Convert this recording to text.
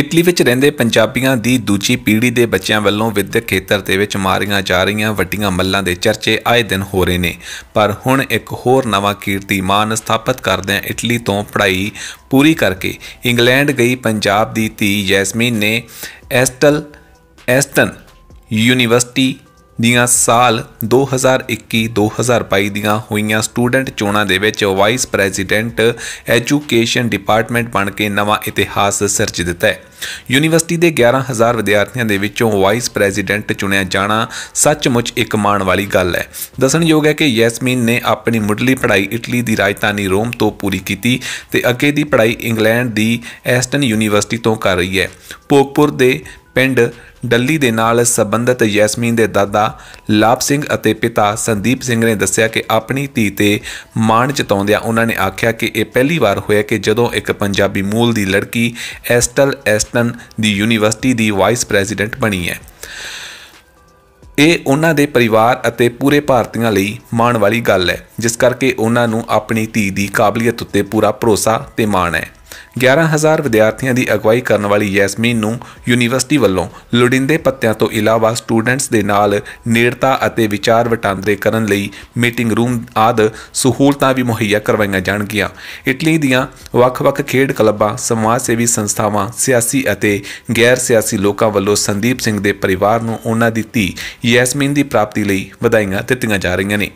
Italy ਵਿੱਚ ਰਹਿੰਦੇ ਪੰਜਾਬੀਆਂ ਦੀ ਦੂਜੀ ਪੀੜ੍ਹੀ ਦੇ ਬੱਚਿਆਂ ਵੱਲੋਂ ਵਿਦਿਅਕ ਖੇਤਰ ਦੇ ਵਿੱਚ ਮਾਰੀਆਂ ਜਾ ਰਹੀਆਂ ਵੱਡੀਆਂ ਮੱਲਾਂ ਦੇ ਚਰਚੇ ਆਏ ਦਿਨ ਹੋ ਰਹੇ ਨੇ ਪਰ ਹੁਣ ਇੱਕ ਹੋਰ ਨਵਾਂ ਕੀਰਤੀਮਾਨ ਸਥਾਪਿਤ ਕਰਦੇ ਆ ਇਟਲੀ ਤੋਂ ਪੜ੍ਹਾਈ ਪੂਰੀ ਕਰਕੇ ਇੰਗਲੈਂਡ ਗਈ ਪੰਜਾਬ ਦੀ ਧੀ ਜੈਸਮੀਨ ਨੇ ਐਸਟਲ ਐਸਟਨ ਯੂਨੀਵਰਸਿਟੀ ਦੀਆਂ ਸਾਲ 2021-2022 ਦੀਆਂ ਹੋਈਆਂ ਸਟੂਡੈਂਟ ਚੋਣਾਂ ਦੇ ਵਿੱਚ ਵਾਈਸ ਪ੍ਰੈਜ਼ੀਡੈਂਟ ਐਜੂਕੇਸ਼ਨ ਡਿਪਾਰਟਮੈਂਟ ਬਣ ਕੇ ਨਵਾਂ ਇਤਿਹਾਸ ਸਿਰਜ ਦਿੱਤਾ ਹੈ ਯੂਨੀਵਰਸਿਟੀ ਦੇ 11000 ਵਿਦਿਆਰਥੀਆਂ ਦੇ ਵਿੱਚੋਂ ਵਾਈਸ ਪ੍ਰੈਜ਼ੀਡੈਂਟ ਚੁਣਿਆ ਜਾਣਾ ਸੱਚਮੁੱਚ ਇੱਕ ਮਾਣ ਵਾਲੀ ਗੱਲ ਹੈ ਦੱਸਣਯੋਗ ਹੈ ਕਿ ਯੈਸਮੀਨ ਨੇ ਆਪਣੀ ਮੁੱਢਲੀ ਪੜ੍ਹਾਈ ਇਟਲੀ ਦੀ ਰਾਜਧਾਨੀ ਰੋਮ ਤੋਂ ਪੂਰੀ ਕੀਤੀ ਤੇ ਅੱਗੇ ਦੀ ਪੜ੍ਹਾਈ ਇੰਗਲੈਂਡ ਦੀ ਐਸਟਨ ਯੂਨੀਵਰਸਿਟੀ ਤੋਂ ਕਰ ਰਹੀ ਹੈ ਪੋਕਪੁਰ ਦੇ ਪਿੰਡ ਡੱਲੀ ਦੇ ਨਾਲ ਸਬੰਧਤ ਯਸਮੀਨ ਦੇ ਦਾਦਾ ਲਾਭ ਸਿੰਘ ਅਤੇ ਪਿਤਾ ਸੰਦੀਪ ਸਿੰਘ ਨੇ ਦੱਸਿਆ ਕਿ ਆਪਣੀ ਧੀ ਤੇ ਮਾਣ ਚਤਾਉਂਦਿਆਂ ਉਹਨਾਂ ਨੇ ਆਖਿਆ ਕਿ ਇਹ ਪਹਿਲੀ ਵਾਰ ਹੋਇਆ ਕਿ ਜਦੋਂ ਇੱਕ ਪੰਜਾਬੀ ਮੂਲ ਦੀ ਲੜਕੀ ਐਸਟਲ ਐਸਟਨ ਦੀ ਯੂਨੀਵਰਸਿਟੀ ਦੀ ਵਾਈਸ ਪ੍ਰੈਜ਼ੀਡੈਂਟ ਬਣੀ ਹੈ ਇਹ ਉਹਨਾਂ ਦੇ ਪਰਿਵਾਰ ਅਤੇ ਪੂਰੇ ਭਾਰਤੀਆਂ ਲਈ ਮਾਣ ਵਾਲੀ ਗੱਲ ਹੈ ਜਿਸ ਕਰਕੇ ਉਹਨਾਂ ਨੂੰ ਆਪਣੀ ਧੀ ਦੀ ਕਾਬਲੀਅਤ ਉੱਤੇ ਪੂਰਾ ਭਰੋਸਾ ਤੇ ਮਾਣ ਹੈ 11000 ਵਿਦਿਆਰਥੀਆਂ ਦੀ ਅਗਵਾਈ ਕਰਨ ਵਾਲੀ ਯੈਸਮੀਨ ਨੂੰ ਯੂਨੀਵਰਸਿਟੀ ਵੱਲੋਂ ਲੁੜਿੰਦੇ ਪੱਤਿਆਂ ਤੋਂ ਇਲਾਵਾ ਸਟੂਡੈਂਟਸ ਦੇ ਨਾਲ ਨੇੜਤਾ ਅਤੇ ਵਿਚਾਰ ਵਟਾਂਦਰੇ ਕਰਨ ਲਈ ਮੀਟਿੰਗ ਰੂਮ ਆਦ ਸਹੂਲਤਾਂ ਵੀ ਮੁਹੱਈਆ ਕਰਵਾਈਆਂ ਜਾਣਗੀਆਂ ਇਟਲੀ ਦੀਆਂ ਵੱਖ-ਵੱਖ ਖੇਡ ਕਲੱਬਾਂ ਸਮਾਜ ਸੇਵੀ ਸੰਸਥਾਵਾਂ ਸਿਆਸੀ ਅਤੇ ਗੈਰ ਸਿਆਸੀ ਲੋਕਾਂ ਵੱਲੋਂ ਸੰਦੀਪ ਸਿੰਘ ਦੇ ਪਰਿਵਾਰ ਨੂੰ ਉਹਨਾਂ ਦੀ ਧੀ ਯੈਸਮੀਨ ਦੀ ਪ੍ਰਾਪਤੀ ਲਈ ਵਧਾਈਆਂ ਦਿੱਤੀਆਂ ਜਾ ਰਹੀਆਂ ਨੇ